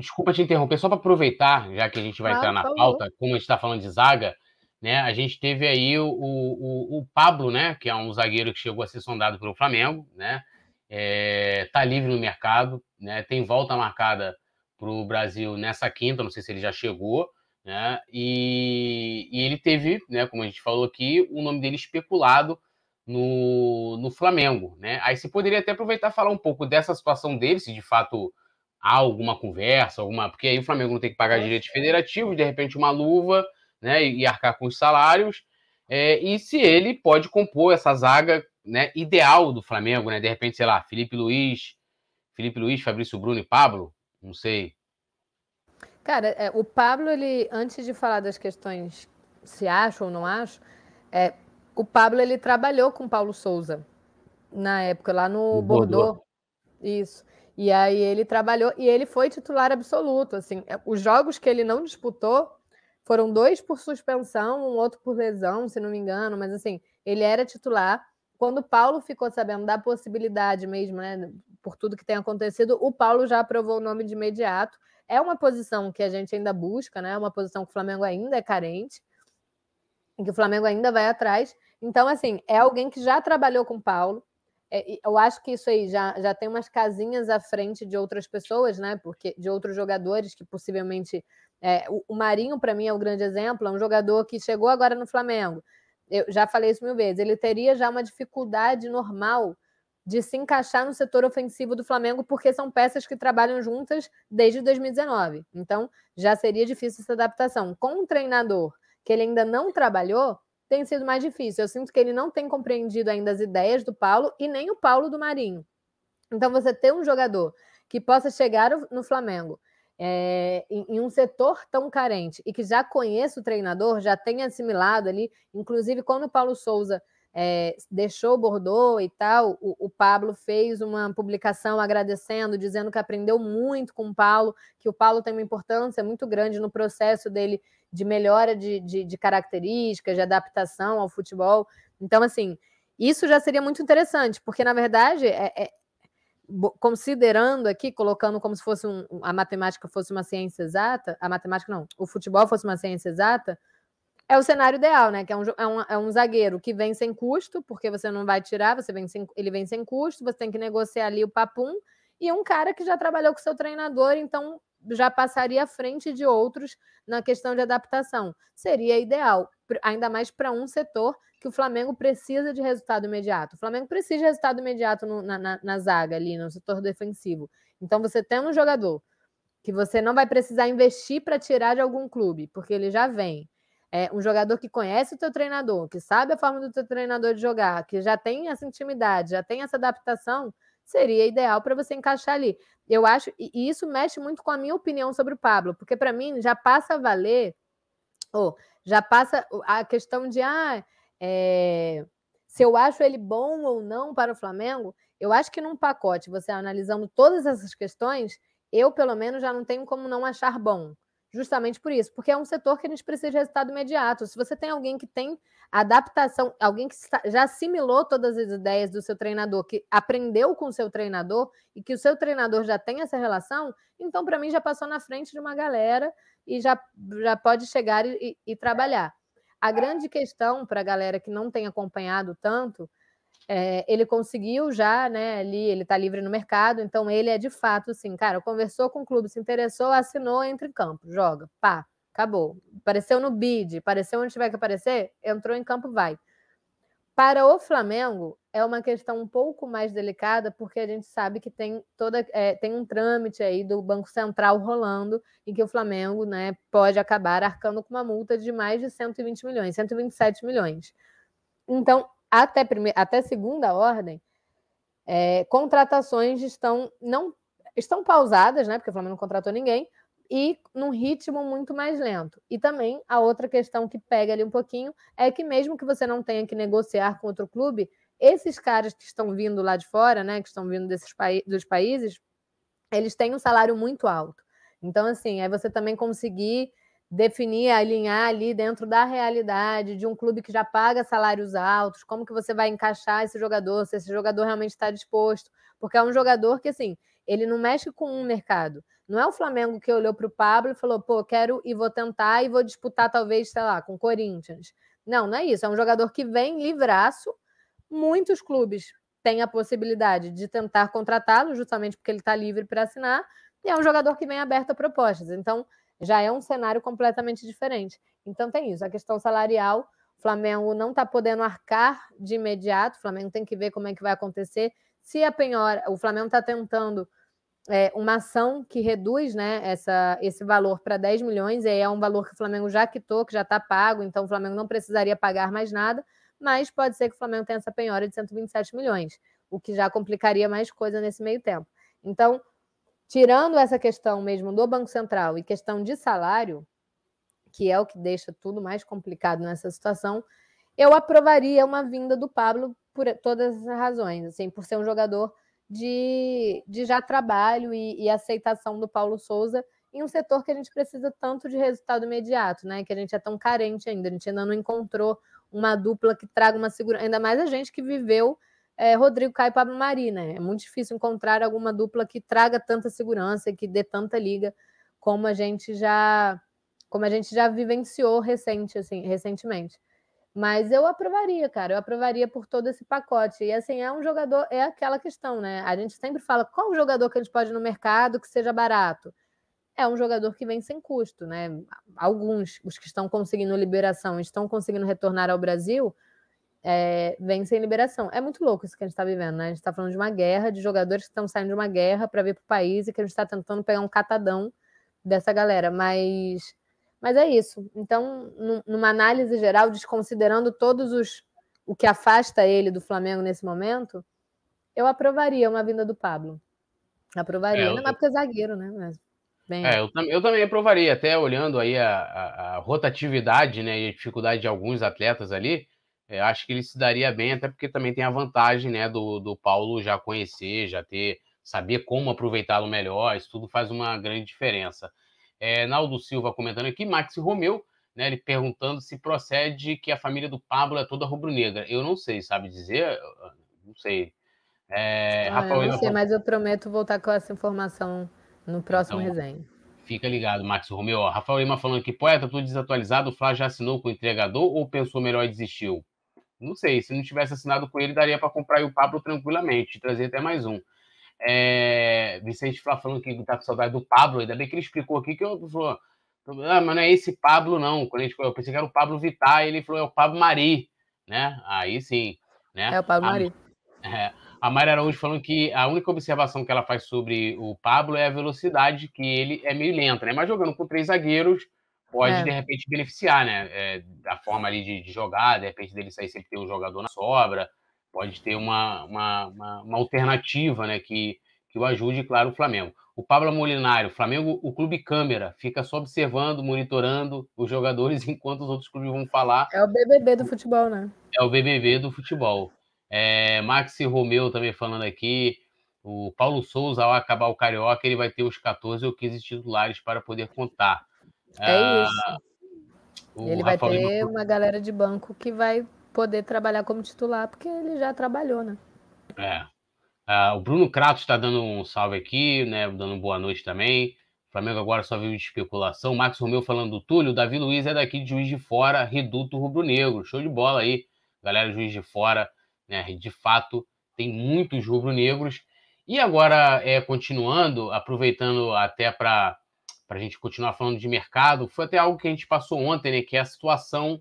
desculpa te interromper, só para aproveitar, já que a gente vai ah, entrar na pauta, como a gente está falando de zaga, né? A gente teve aí o, o, o, Pablo, né? Que é um zagueiro que chegou a ser sondado pelo Flamengo, né? É, tá livre no mercado, né? Tem volta marcada para o Brasil nessa quinta, não sei se ele já chegou, né? E, e, ele teve, né? Como a gente falou aqui, o nome dele especulado no, no Flamengo, né? Aí você poderia até aproveitar e falar um pouco dessa situação dele, se de fato há alguma conversa, alguma. Porque aí o Flamengo não tem que pagar direitos é. federativos, de repente uma luva, né? E arcar com os salários. É, e se ele pode compor essa zaga né, ideal do Flamengo, né? De repente, sei lá, Felipe Luiz, Felipe Luiz, Fabrício Bruno e Pablo, não sei. Cara, é, o Pablo, ele, antes de falar das questões se acho ou não acho, é, o Pablo ele trabalhou com Paulo Souza na época, lá no, no Bordeaux. Bordeaux. Isso. E aí ele trabalhou e ele foi titular absoluto. Assim, é, os jogos que ele não disputou foram dois por suspensão, um outro por lesão, se não me engano, mas assim, ele era titular. Quando o Paulo ficou sabendo da possibilidade mesmo, né, por tudo que tem acontecido, o Paulo já aprovou o nome de imediato. É uma posição que a gente ainda busca, né? É uma posição que o Flamengo ainda é carente, que o Flamengo ainda vai atrás. Então, assim, é alguém que já trabalhou com o Paulo, é, eu acho que isso aí já, já tem umas casinhas à frente de outras pessoas, né? Porque de outros jogadores que possivelmente. É, o, Marinho, para mim, é um grande exemplo, é um jogador que chegou agora no Flamengo. Eu já falei isso mil vezes. Ele teria já uma dificuldade normal de se encaixar no setor ofensivo do Flamengo, porque são peças que trabalham juntas desde 2019. Então, já seria difícil essa adaptação. Com um treinador que ele ainda não trabalhou, tem sido mais difícil. Eu sinto que ele não tem compreendido ainda as ideias do Paulo e nem o Paulo do Marinho. Então, você ter um jogador que possa chegar no Flamengo é, em, em, um setor tão carente e que já conheça o treinador, já tenha assimilado ali, inclusive quando o Paulo Souza é, deixou Bordeaux e tal, o, o, Pablo fez uma publicação agradecendo, dizendo que aprendeu muito com o Paulo, que o Paulo tem uma importância muito grande no processo dele de melhora de, de, de características, de adaptação ao futebol. Então, assim, isso já seria muito interessante, porque, na verdade, é, é, considerando aqui, colocando como se fosse um, a matemática fosse uma ciência exata, a matemática não, o futebol fosse uma ciência exata, é o cenário ideal, né? Que é um, é um, é um zagueiro que vem sem custo, porque você não vai tirar, você vem sem, ele vem sem custo, você tem que negociar ali o papum, e um cara que já trabalhou com seu treinador, então já passaria à frente de outros na questão de adaptação. Seria ideal, ainda mais para um setor que o Flamengo precisa de resultado imediato. O Flamengo precisa de resultado imediato no, na, na, na zaga ali, no setor defensivo. Então você tem um jogador que você não vai precisar investir para tirar de algum clube, porque ele já vem é, um jogador que conhece o teu treinador, que sabe a forma do teu treinador de jogar, que já tem essa intimidade, já tem essa adaptação, seria ideal para você encaixar ali. Eu acho, e isso mexe muito com a minha opinião sobre o Pablo, porque para mim já passa a valer, ou já passa a questão de ah, é, se eu acho ele bom ou não para o Flamengo. Eu acho que num pacote, você analisando todas essas questões, eu pelo menos já não tenho como não achar bom justamente por isso, porque é um setor que a gente precisa de resultado imediato. Se você tem alguém que tem adaptação, alguém que já assimilou todas as ideias do seu treinador, que aprendeu com o seu treinador e que o seu treinador já tem essa relação, então para mim já passou na frente de uma galera e já, já pode chegar e, e trabalhar. A grande questão para a galera que não tem acompanhado tanto é, ele conseguiu já, né? Ali, ele está livre no mercado, então ele é de fato assim, cara, conversou com o clube, se interessou, assinou, entra em campo, joga, pá, acabou. Apareceu no bid, apareceu onde tiver que aparecer, entrou em campo, vai. Para o Flamengo, é uma questão um pouco mais delicada, porque a gente sabe que tem toda é, tem um trâmite aí do Banco Central rolando, em que o Flamengo né, pode acabar arcando com uma multa de mais de 120 milhões, 127 milhões. Então, até, prime... até segunda ordem, é, contratações estão não estão pausadas, né? Porque o Flamengo não contratou ninguém, e num ritmo muito mais lento. E também a outra questão que pega ali um pouquinho é que mesmo que você não tenha que negociar com outro clube, esses caras que estão vindo lá de fora, né, que estão vindo desses pa... dos países, eles têm um salário muito alto. Então, assim, aí você também conseguir definir, alinhar ali dentro da realidade de um clube que já paga salários altos, como que você vai encaixar esse jogador, se esse jogador realmente está disposto, porque é um jogador que assim, ele não mexe com um mercado. Não é o Flamengo que olhou para o Pablo e falou, pô, quero e vou tentar e vou disputar talvez, sei lá, com o Corinthians. Não, não é isso. É um jogador que vem livraço. Muitos clubes têm a possibilidade de tentar contratá-lo, justamente porque ele está livre para assinar. E é um jogador que vem aberto a propostas. Então, já é um cenário completamente diferente. Então tem isso, a questão salarial, o Flamengo não está podendo arcar de imediato, o Flamengo tem que ver como é que vai acontecer. Se a penhora, o Flamengo está tentando é, uma ação que reduz né, essa, esse valor para 10 milhões, e aí é um valor que o Flamengo já quitou, que já está pago, então o Flamengo não precisaria pagar mais nada, mas pode ser que o Flamengo tenha essa penhora de 127 milhões, o que já complicaria mais coisa nesse meio tempo. Então, tirando essa questão mesmo do Banco Central e questão de salário, que é o que deixa tudo mais complicado nessa situação, eu aprovaria uma vinda do Pablo por todas as razões, assim, por ser um jogador de, de já trabalho e, e aceitação do Paulo Souza em um setor que a gente precisa tanto de resultado imediato, né? Que a gente é tão carente ainda, a gente ainda não encontrou uma dupla que traga uma segurança, ainda mais a gente que viveu é, Rodrigo Caio e Pablo Mari, né? É muito difícil encontrar alguma dupla que traga tanta segurança, que dê tanta liga, como a gente já como a gente já vivenciou recente, assim, recentemente. Mas eu aprovaria, cara, eu aprovaria por todo esse pacote. E assim, é um jogador, é aquela questão, né? A gente sempre fala qual jogador que a gente pode ir no mercado que seja barato. É um jogador que vem sem custo, né? Alguns, os que estão conseguindo liberação, estão conseguindo retornar ao Brasil, é, vem sem liberação. É muito louco isso que a gente está vivendo, né? A gente está falando de uma guerra, de jogadores que estão saindo de uma guerra para vir para o país e que a gente está tentando pegar um catadão dessa galera. Mas, mas é isso. Então, numa análise geral, desconsiderando todos os o que afasta ele do Flamengo nesse momento, eu aprovaria uma vinda do Pablo. Aprovaria, é, eu... não é porque é zagueiro, né? Mas, bem... É, eu, também eu, também aprovaria, até olhando aí a, a, a rotatividade né, e a dificuldade de alguns atletas ali é, acho que ele se daria bem, até porque também tem a vantagem né, do, do Paulo já conhecer, já ter, saber como aproveitá-lo melhor, isso tudo faz uma grande diferença. É, Naldo Silva comentando aqui, Max Romeu, né, ele perguntando se procede que a família do Pablo é toda rubro-negra. Eu não sei, sabe dizer? Não sei. É, ah, Rafael, eu não sei, mas eu prometo voltar com essa informação no próximo então, resenha. Fica ligado, Max Romeu. Rafael Lima falando que poeta, tudo desatualizado, o Flá já assinou com o entregador ou pensou melhor e desistiu? Não sei, se não tivesse assinado com ele, daria para comprar o Pablo tranquilamente, trazer até mais um. É, Vicente Flá falando que tá com saudade do Pablo, ainda bem que ele explicou aqui que eu falou, ah, mas não é esse Pablo, não. Quando a gente, eu pensei que era o Pablo Vittar, ele falou, é o Pablo Mari, né? Aí sim. Né? É o Pablo a, Mari. É, a Mari Araújo falando que a única observação que ela faz sobre o Pablo é a velocidade, que ele é meio lento, né? Mas jogando com três zagueiros, pode, é. de repente, beneficiar, né? É, a forma ali de, de, jogar, de repente, dele sair sempre ter um jogador na sobra, pode ter uma, uma, uma, uma alternativa, né? Que, que o ajude, claro, o Flamengo. O Pablo Molinário, Flamengo, o clube câmera, fica só observando, monitorando os jogadores enquanto os outros clubes vão falar. É o BBB do futebol, né? É o BBB do futebol. É, Maxi Romeu também falando aqui. O Paulo Souza, ao acabar o Carioca, ele vai ter os 14 ou 15 titulares para poder contar. É ah, isso. ele vai Rafael ter Lima... uma galera de banco que vai poder trabalhar como titular, porque ele já trabalhou, né? É. Ah, o Bruno Kratos está dando um salve aqui, né? Dando boa noite também. O Flamengo agora só vive de especulação. Max Romeu falando do Túlio. Davi Luiz é daqui de Juiz de Fora, Reduto Rubro Negro. Show de bola aí, galera Juiz de Fora. Né? De fato, tem muitos rubro-negros. E agora, é, continuando, aproveitando até para para a gente continuar falando de mercado, foi até algo que a gente passou ontem, né, que é a situação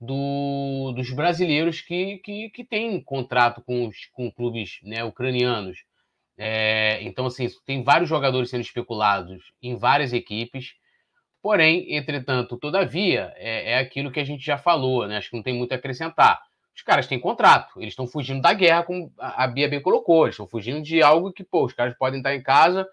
do, dos brasileiros que, que, que têm contrato com, os, com clubes né, ucranianos. É, então, assim, tem vários jogadores sendo especulados em várias equipes. Porém, entretanto, todavia, é, é aquilo que a gente já falou, né? Acho que não tem muito a acrescentar. Os caras têm contrato, eles estão fugindo da guerra, como a Bia bem colocou, eles estão fugindo de algo que, pô, os caras podem estar em casa.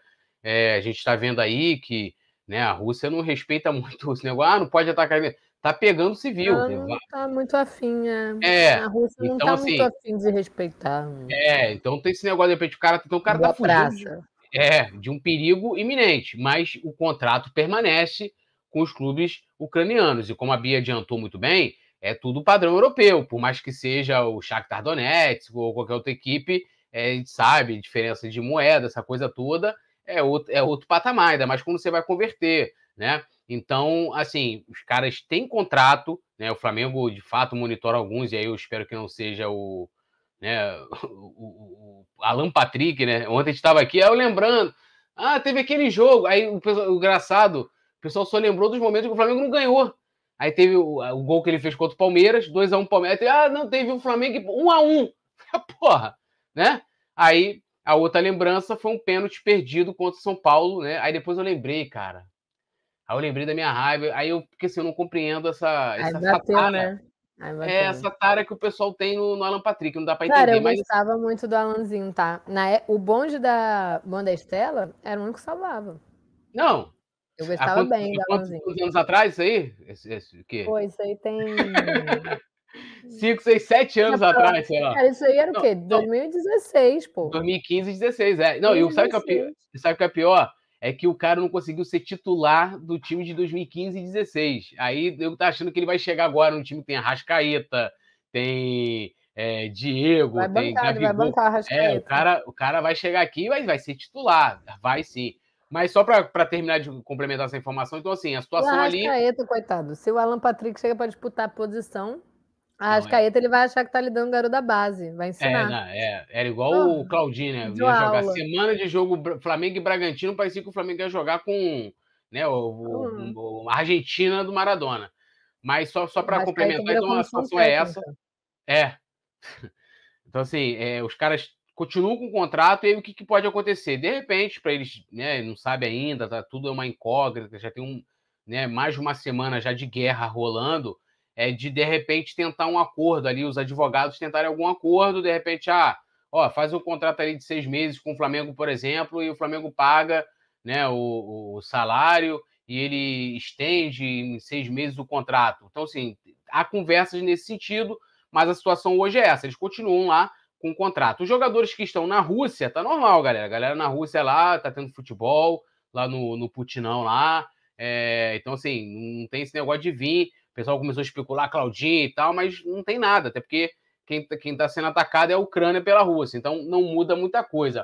É, a gente está vendo aí que né? A Rússia não respeita muito esse negócio. Ah, não pode atacar. Tá pegando civil. Ela não tá muito afim. É. é. A Rússia então, não tá assim, muito afim de respeitar. Né. É, então tem esse negócio de repente o cara, então o cara Boa tá fugindo. De, é, de um perigo iminente, mas o contrato permanece com os clubes ucranianos. E como a Bia adiantou muito bem, é tudo padrão europeu, por mais que seja o Shakhtar Donetsk ou qualquer outra equipe, é, a gente sabe, diferença de moeda, essa coisa toda, é outro, é outro patamar, ainda mais quando você vai converter, né? Então, assim, os caras têm contrato, né? O Flamengo, de fato, monitora alguns, e aí eu espero que não seja o, né, o, o, Alan Patrick, né? Ontem a gente estava aqui, aí eu lembrando, ah, teve aquele jogo, aí o, o engraçado, o pessoal só lembrou dos momentos que o Flamengo não ganhou. Aí teve o, o gol que ele fez contra o Palmeiras, 2x1 um Palmeiras. Teve, ah, não, teve o Flamengo 1x1. Um a um. Porra, né? Aí a outra lembrança foi um pênalti perdido contra o São Paulo, né? Aí depois eu lembrei, cara. Aí eu lembrei da minha raiva. Aí eu, porque assim, eu não compreendo essa, essa bateu, Né? é essa tara que o pessoal tem no, no Alan Patrick, não dá pra entender. Cara, eu mas... gostava muito do Alanzinho, tá? Na, é, o bonde da banda Estela era o único que salvava. Não. Eu gostava quantos, bem do Alanzinho. Quantos anos atrás isso aí? Esse, esse, o quê? Pô, isso aí tem 5, 6, 7 anos é atrás, sei lá. Cara, isso aí era não, o quê? 2016, pô. 2015, 16, é. Não, 2016. e sabe o que é, é pior? é que o cara não conseguiu ser titular do time de 2015 e 16. Aí eu tô tá achando que ele vai chegar agora num time que tem Arrascaeta, tem é, Diego, vai tem bancar, Gabigol. Vai bancar Arrascaeta. É, o cara, o cara vai chegar aqui e vai, vai ser titular. Vai sim. Mas só para terminar de complementar essa informação, então assim, a situação o ali... Arrascaeta, coitado. Se o Alan Patrick chega para disputar a posição, ah, acho que é. aí ele vai achar que tá lidando com o garoto da base, vai é, ensinar. É, não, é. Era igual oh, o Claudinho, né? Ia jogar aula. semana de jogo Flamengo e Bragantino, parecia que o Flamengo ia jogar com né, o, hum. o, a Argentina do Maradona. Mas só, só para complementar, então a situação é essa. É. Então, assim, é, os caras continuam com o contrato e aí o que, que pode acontecer? De repente, para eles, né, não sabe ainda, tá, tudo é uma incógnita, já tem um, né, mais de uma semana já de guerra rolando é, de de repente tentar um acordo ali, os advogados tentarem algum acordo, de repente, ah, ó, faz um contrato ali de seis meses com o Flamengo, por exemplo, e o Flamengo paga né, o, o salário e ele estende em seis meses o contrato. Então, assim, há conversas nesse sentido, mas a situação hoje é essa, eles continuam lá com o contrato. Os jogadores que estão na Rússia, tá normal, galera. A galera na Rússia lá, tá tendo futebol, lá no, no Putinão lá. É, então, assim, não tem esse negócio de vir pessoal começou a especular Claudinho e tal, mas não tem nada, até porque quem está tá sendo atacado é a Ucrânia pela Rússia, então não muda muita coisa.